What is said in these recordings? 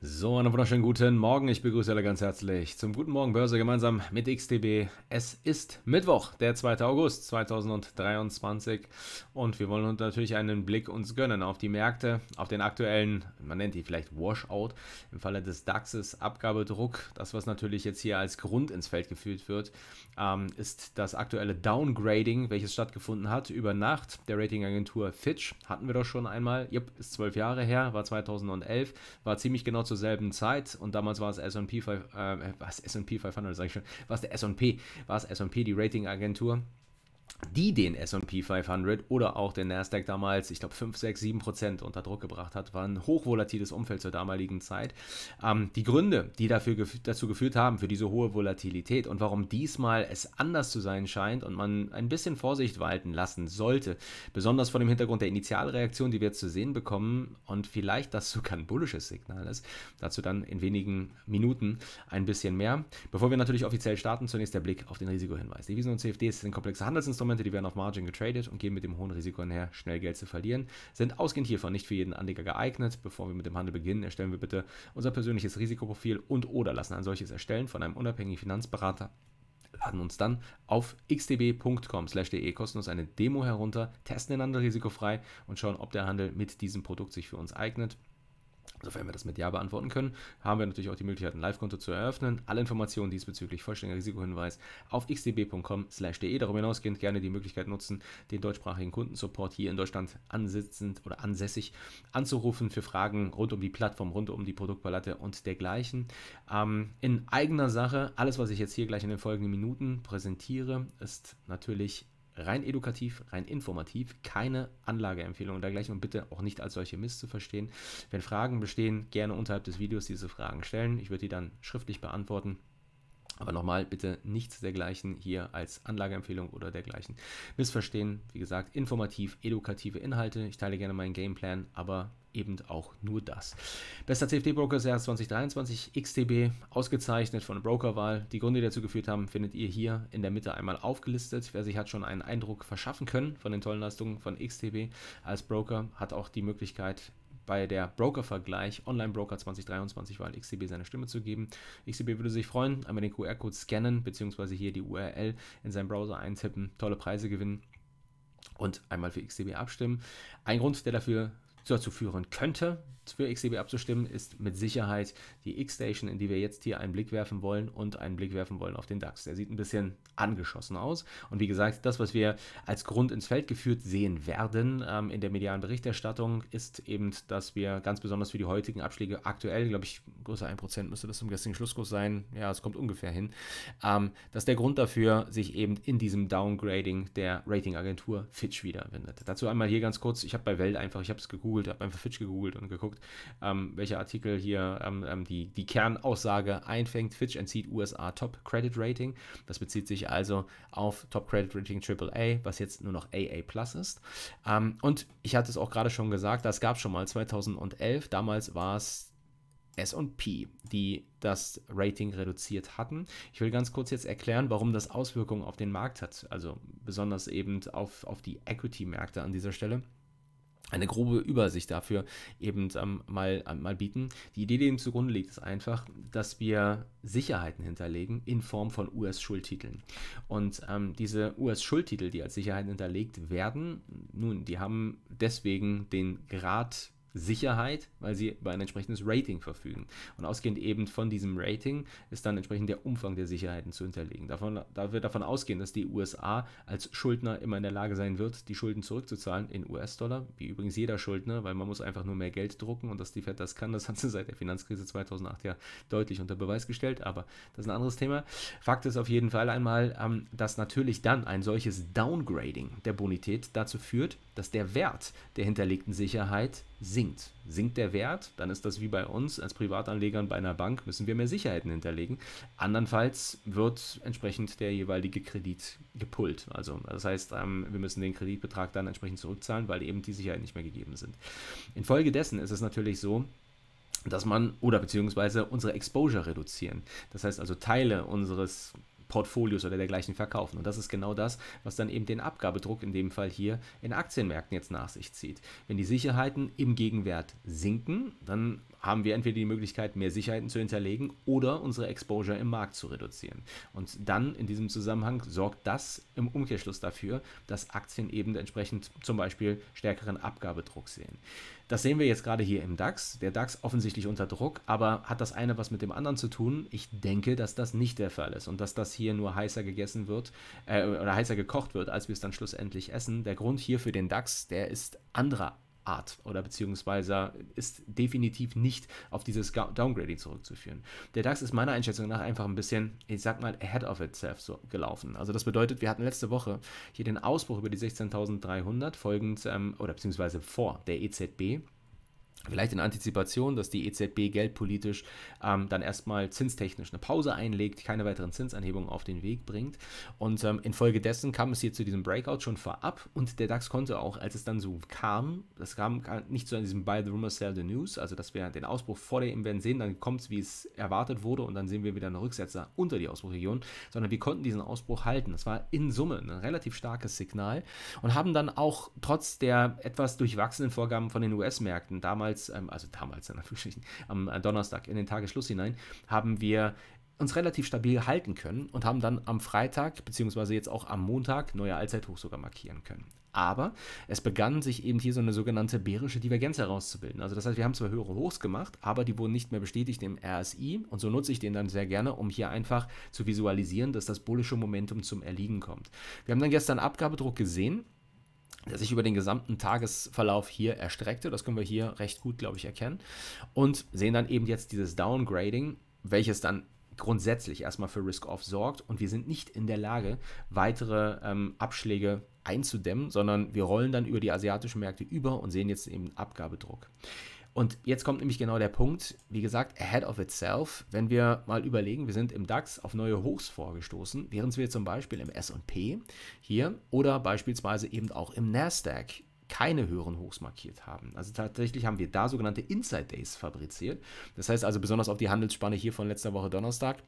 So, einen wunderschönen guten Morgen. Ich begrüße alle ganz herzlich zum Guten Morgen Börse gemeinsam mit XTB. Es ist Mittwoch, der 2. August 2023 und wir wollen uns natürlich einen Blick uns gönnen auf die Märkte, auf den aktuellen, man nennt die vielleicht Washout, im Falle des DAXes Abgabedruck. Das, was natürlich jetzt hier als Grund ins Feld geführt wird, ähm, ist das aktuelle Downgrading, welches stattgefunden hat über Nacht der Ratingagentur Fitch. Hatten wir doch schon einmal, jupp, ist zwölf Jahre her, war 2011, war ziemlich genau zur selben Zeit und damals war es S&P 500, äh, was S&P 500, sag ich schon, war es der S&P, war es S&P die Ratingagentur die den SP 500 oder auch den Nasdaq damals, ich glaube 5, 6, 7 Prozent unter Druck gebracht hat, war ein hochvolatiles Umfeld zur damaligen Zeit. Ähm, die Gründe, die dafür gef dazu geführt haben, für diese hohe Volatilität und warum diesmal es anders zu sein scheint und man ein bisschen Vorsicht walten lassen sollte, besonders vor dem Hintergrund der Initialreaktion, die wir jetzt zu sehen bekommen und vielleicht das sogar ein bullisches Signal ist, dazu dann in wenigen Minuten ein bisschen mehr. Bevor wir natürlich offiziell starten, zunächst der Blick auf den Risikohinweis. Die Devisen und CFD ist ein komplexer Handelsinstrument. Instrumente, die werden auf Margin getradet und gehen mit dem hohen Risiko einher, schnell Geld zu verlieren, sind ausgehend hiervon nicht für jeden Anleger geeignet. Bevor wir mit dem Handel beginnen, erstellen wir bitte unser persönliches Risikoprofil und oder lassen ein solches erstellen von einem unabhängigen Finanzberater laden uns dann auf xdb.com/de kostenlos eine Demo herunter, testen den Handel risikofrei und schauen, ob der Handel mit diesem Produkt sich für uns eignet. Sofern wir das mit Ja beantworten können, haben wir natürlich auch die Möglichkeit, ein Live-Konto zu eröffnen. Alle Informationen diesbezüglich, vollständiger Risikohinweis auf xdb.com/de. Darüber hinausgehend gerne die Möglichkeit nutzen, den deutschsprachigen Kundensupport hier in Deutschland ansitzend oder ansässig anzurufen für Fragen rund um die Plattform, rund um die Produktpalette und dergleichen. Ähm, in eigener Sache, alles, was ich jetzt hier gleich in den folgenden Minuten präsentiere, ist natürlich rein edukativ, rein informativ, keine Anlageempfehlung und dergleichen und bitte auch nicht als solche Mist zu verstehen. Wenn Fragen bestehen, gerne unterhalb des Videos diese Fragen stellen. Ich würde die dann schriftlich beantworten. Aber nochmal, bitte nichts dergleichen hier als Anlageempfehlung oder dergleichen missverstehen. Wie gesagt, informativ, edukative Inhalte. Ich teile gerne meinen Gameplan, aber eben auch nur das. Bester CFD-Broker des Jahres 2023, XTB, ausgezeichnet von der Brokerwahl. Die Gründe, die dazu geführt haben, findet ihr hier in der Mitte einmal aufgelistet. Wer sich hat schon einen Eindruck verschaffen können von den tollen Leistungen von XTB als Broker, hat auch die Möglichkeit, bei der Broker-Vergleich Online Broker 2023 Wahl XTB seine Stimme zu geben. XTB würde sich freuen, einmal den QR-Code scannen, beziehungsweise hier die URL in seinen Browser eintippen, tolle Preise gewinnen und einmal für XTB abstimmen. Ein Grund, der dafür dazu führen könnte, für XDB e abzustimmen, ist mit Sicherheit die X-Station, in die wir jetzt hier einen Blick werfen wollen und einen Blick werfen wollen auf den DAX. Der sieht ein bisschen angeschossen aus. Und wie gesagt, das, was wir als Grund ins Feld geführt sehen werden ähm, in der medialen Berichterstattung, ist eben, dass wir ganz besonders für die heutigen Abschläge aktuell, glaube ich, größer 1% müsste das zum gestrigen Schlusskurs sein. Ja, es kommt ungefähr hin. Ähm, dass der Grund dafür sich eben in diesem Downgrading der Ratingagentur Fitch wiederfindet. Dazu einmal hier ganz kurz, ich habe bei Welt einfach, ich habe es gegoogelt, habe einfach Fitch gegoogelt und geguckt, geguckt, ähm, welcher Artikel hier ähm, ähm, die, die Kernaussage einfängt. Fitch entzieht USA Top Credit Rating. Das bezieht sich also auf Top Credit Rating AAA, was jetzt nur noch AA Plus ist. Ähm, und ich hatte es auch gerade schon gesagt, das gab schon mal 2011. Damals war es SP, die das Rating reduziert hatten. Ich will ganz kurz jetzt erklären, warum das Auswirkungen auf den Markt hat, also besonders eben auf, auf die Equity-Märkte an dieser Stelle eine grobe Übersicht dafür eben ähm, mal, ähm, mal bieten. Die Idee, die dem zugrunde liegt, ist einfach, dass wir Sicherheiten hinterlegen in Form von US-Schuldtiteln. Und ähm, diese US-Schuldtitel, die als Sicherheiten hinterlegt werden, nun, die haben deswegen den Grad Sicherheit, weil sie über ein entsprechendes Rating verfügen. Und ausgehend eben von diesem Rating ist dann entsprechend der Umfang der Sicherheiten zu hinterlegen. Davon, da wir davon ausgehen, dass die USA als Schuldner immer in der Lage sein wird, die Schulden zurückzuzahlen in US-Dollar, wie übrigens jeder Schuldner, weil man muss einfach nur mehr Geld drucken und dass die Fed das kann, das hat sie seit der Finanzkrise 2008 ja deutlich unter Beweis gestellt, aber das ist ein anderes Thema. Fakt ist auf jeden Fall einmal, ähm, dass natürlich dann ein solches Downgrading der Bonität dazu führt, dass der Wert der hinterlegten Sicherheit sinkt. Sinkt der Wert, dann ist das wie bei uns als Privatanlegern bei einer Bank, müssen wir mehr Sicherheiten hinterlegen. Andernfalls wird entsprechend der jeweilige Kredit gepullt. Also das heißt, ähm, wir müssen den Kreditbetrag dann entsprechend zurückzahlen, weil eben die Sicherheiten nicht mehr gegeben sind. Infolgedessen ist es natürlich so, dass man oder beziehungsweise unsere Exposure reduzieren. Das heißt also Teile unseres Portfolios oder dergleichen verkaufen. Und das ist genau das, was dann eben den Abgabedruck in dem Fall hier in Aktienmärkten jetzt nach sich zieht. Wenn die Sicherheiten im Gegenwert sinken, dann haben wir entweder die Möglichkeit, mehr Sicherheiten zu hinterlegen oder unsere Exposure im Markt zu reduzieren. Und dann in diesem Zusammenhang sorgt das im Umkehrschluss dafür, dass Aktien eben entsprechend zum Beispiel stärkeren Abgabedruck sehen. Das sehen wir jetzt gerade hier im DAX. Der DAX offensichtlich unter Druck, aber hat das eine was mit dem anderen zu tun? Ich denke, dass das nicht der Fall ist und dass das hier nur heißer gegessen wird äh, oder heißer gekocht wird, als wir es dann schlussendlich essen. Der Grund hier für den DAX, der ist anderer Art oder beziehungsweise ist definitiv nicht auf dieses Downgrading zurückzuführen. Der DAX ist meiner Einschätzung nach einfach ein bisschen, ich sag mal, ahead of itself so gelaufen. Also das bedeutet, wir hatten letzte Woche hier den Ausbruch über die 16.300 folgend ähm, oder beziehungsweise vor der EZB. Vielleicht in Antizipation, dass die EZB geldpolitisch ähm, dann erstmal zinstechnisch eine Pause einlegt, keine weiteren Zinsanhebungen auf den Weg bringt. Und ähm, infolgedessen kam es hier zu diesem Breakout schon vorab und der DAX konnte auch, als es dann so kam, das kam, nicht zu so diesem Buy the Rumor, Sell the News, also dass wir den Ausbruch vor dem e Event sehen, dann kommt es, wie es erwartet wurde und dann sehen wir wieder einen Rücksetzer unter die Ausbruchregion, sondern wir konnten diesen Ausbruch halten. Das war in Summe ein relativ starkes Signal und haben dann auch trotz der etwas durchwachsenen Vorgaben von den US-Märkten damals damals, ähm, also damals in Anführungsstrichen, am äh, Donnerstag in den Tagesschluss hinein, haben wir uns relativ stabil halten können und haben dann am Freitag, beziehungsweise jetzt auch am Montag, neue Allzeithoch sogar markieren können. Aber es begann sich eben hier so eine sogenannte bärische Divergenz herauszubilden. Also das heißt, wir haben zwar höhere Hochs gemacht, aber die wurden nicht mehr bestätigt im RSI und so nutze ich den dann sehr gerne, um hier einfach zu visualisieren, dass das bullische Momentum zum Erliegen kommt. Wir haben dann gestern Abgabedruck gesehen der sich über den gesamten Tagesverlauf hier erstreckte. Das können wir hier recht gut, glaube ich, erkennen. Und sehen dann eben jetzt dieses Downgrading, welches dann grundsätzlich erstmal für Risk-Off sorgt. Und wir sind nicht in der Lage, weitere ähm, Abschläge einzudämmen, sondern wir rollen dann über die asiatischen Märkte über und sehen jetzt eben Abgabedruck. Und jetzt kommt nämlich genau der Punkt, wie gesagt, ahead of itself, wenn wir mal überlegen, wir sind im DAX auf neue Hochs vorgestoßen, während wir zum Beispiel im SP hier oder beispielsweise eben auch im NASDAQ keine höheren Hochs markiert haben. Also tatsächlich haben wir da sogenannte Inside Days fabriziert. Das heißt also besonders auf die Handelsspanne hier von letzter Woche Donnerstag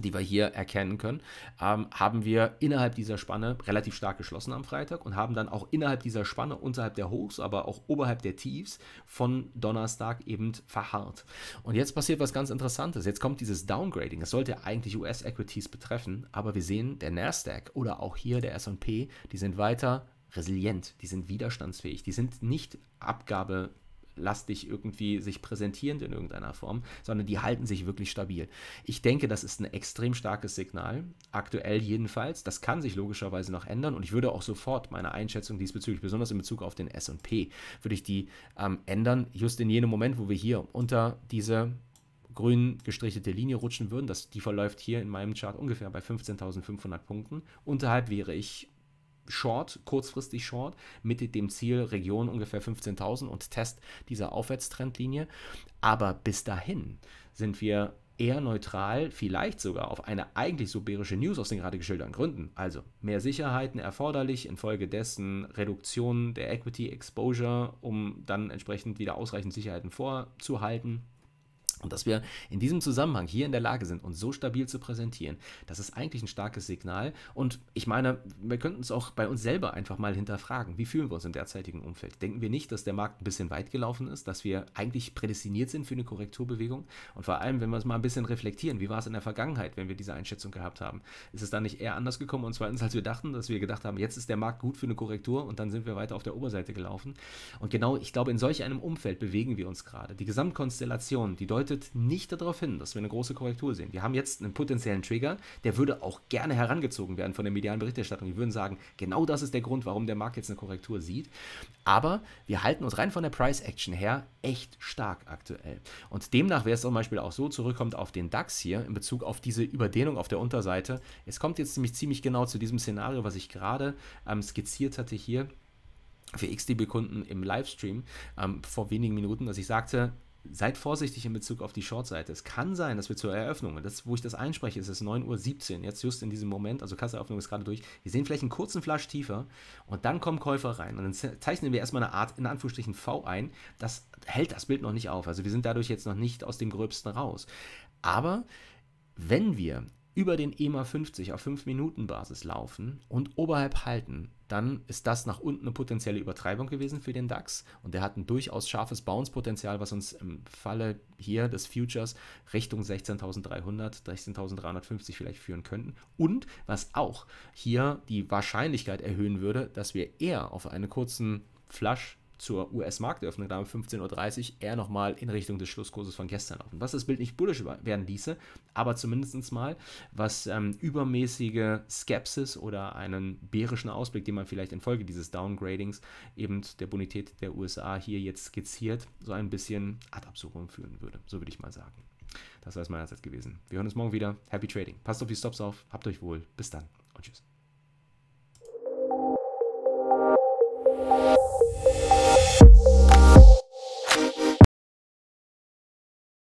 die wir hier erkennen können, ähm, haben wir innerhalb dieser Spanne relativ stark geschlossen am Freitag und haben dann auch innerhalb dieser Spanne unterhalb der Hochs, aber auch oberhalb der Tiefs von Donnerstag eben verharrt. Und jetzt passiert was ganz Interessantes. Jetzt kommt dieses Downgrading. Es sollte eigentlich US-Equities betreffen, aber wir sehen, der Nasdaq oder auch hier der S&P, die sind weiter resilient, die sind widerstandsfähig, die sind nicht Abgabe lastig irgendwie sich präsentierend in irgendeiner Form, sondern die halten sich wirklich stabil. Ich denke, das ist ein extrem starkes Signal, aktuell jedenfalls. Das kann sich logischerweise noch ändern und ich würde auch sofort meine Einschätzung diesbezüglich, besonders in Bezug auf den SP, würde ich die ähm, ändern, just in jenem Moment, wo wir hier unter diese grün gestrichelte Linie rutschen würden. Das, die verläuft hier in meinem Chart ungefähr bei 15.500 Punkten. Unterhalb wäre ich Short, kurzfristig Short, mit dem Ziel Region ungefähr 15.000 und Test dieser Aufwärtstrendlinie. Aber bis dahin sind wir eher neutral, vielleicht sogar auf eine eigentlich so suberische News aus den gerade geschilderten Gründen. Also mehr Sicherheiten erforderlich, infolgedessen Reduktion der Equity Exposure, um dann entsprechend wieder ausreichend Sicherheiten vorzuhalten und dass wir in diesem Zusammenhang hier in der Lage sind, uns so stabil zu präsentieren, das ist eigentlich ein starkes Signal. Und ich meine, wir könnten es auch bei uns selber einfach mal hinterfragen. Wie fühlen wir uns im derzeitigen Umfeld? Denken wir nicht, dass der Markt ein bisschen weit gelaufen ist, dass wir eigentlich prädestiniert sind für eine Korrekturbewegung? Und vor allem, wenn wir es mal ein bisschen reflektieren, wie war es in der Vergangenheit, wenn wir diese Einschätzung gehabt haben? Ist es dann nicht eher anders gekommen? Und zweitens, als wir dachten, dass wir gedacht haben, jetzt ist der Markt gut für eine Korrektur und dann sind wir weiter auf der Oberseite gelaufen. Und genau, ich glaube, in solch einem Umfeld bewegen wir uns gerade. Die Gesamtkonstellation, die deutet deutet nicht darauf hin, dass wir eine große Korrektur sehen. Wir haben jetzt einen potenziellen Trigger, der würde auch gerne herangezogen werden von der medialen Berichterstattung. Wir würden sagen, genau das ist der Grund, warum der Markt jetzt eine Korrektur sieht. Aber wir halten uns rein von der Price Action her echt stark aktuell. Und demnach wäre es zum Beispiel auch so, zurückkommt auf den DAX hier in Bezug auf diese Überdehnung auf der Unterseite. Es kommt jetzt nämlich ziemlich genau zu diesem Szenario, was ich gerade ähm, skizziert hatte hier für XDB-Kunden im Livestream ähm, vor wenigen Minuten, dass ich sagte, seid vorsichtig in Bezug auf die Shortseite. Es kann sein, dass wir zur Eröffnung, das, wo ich das einspreche, ist es 9.17 Uhr, jetzt just in diesem Moment, also Kasseeröffnung ist gerade durch. Wir sehen vielleicht einen kurzen Flasch tiefer und dann kommen Käufer rein. Und dann zeichnen wir erstmal eine Art, in Anführungsstrichen, V ein. Das hält das Bild noch nicht auf. Also wir sind dadurch jetzt noch nicht aus dem Gröbsten raus. Aber wenn wir über den EMA 50 auf 5-Minuten-Basis laufen und oberhalb halten, dann ist das nach unten eine potenzielle Übertreibung gewesen für den DAX und der hat ein durchaus scharfes Bounce-Potenzial, was uns im Falle hier des Futures Richtung 16.300, 16.350 vielleicht führen könnten und was auch hier die Wahrscheinlichkeit erhöhen würde, dass wir eher auf einen kurzen Flush zur US-Marktöffnung, da um 15.30 Uhr, eher nochmal in Richtung des Schlusskurses von gestern laufen. Was das Bild nicht bullisch werden ließe, aber zumindest mal, was ähm, übermäßige Skepsis oder einen bärischen Ausblick, den man vielleicht infolge dieses Downgradings eben der Bonität der USA hier jetzt skizziert, so ein bisschen ad absurdum führen würde. So würde ich mal sagen. Das war es meinerseits gewesen. Wir hören uns morgen wieder. Happy Trading. Passt auf die Stops auf, habt euch wohl. Bis dann und tschüss.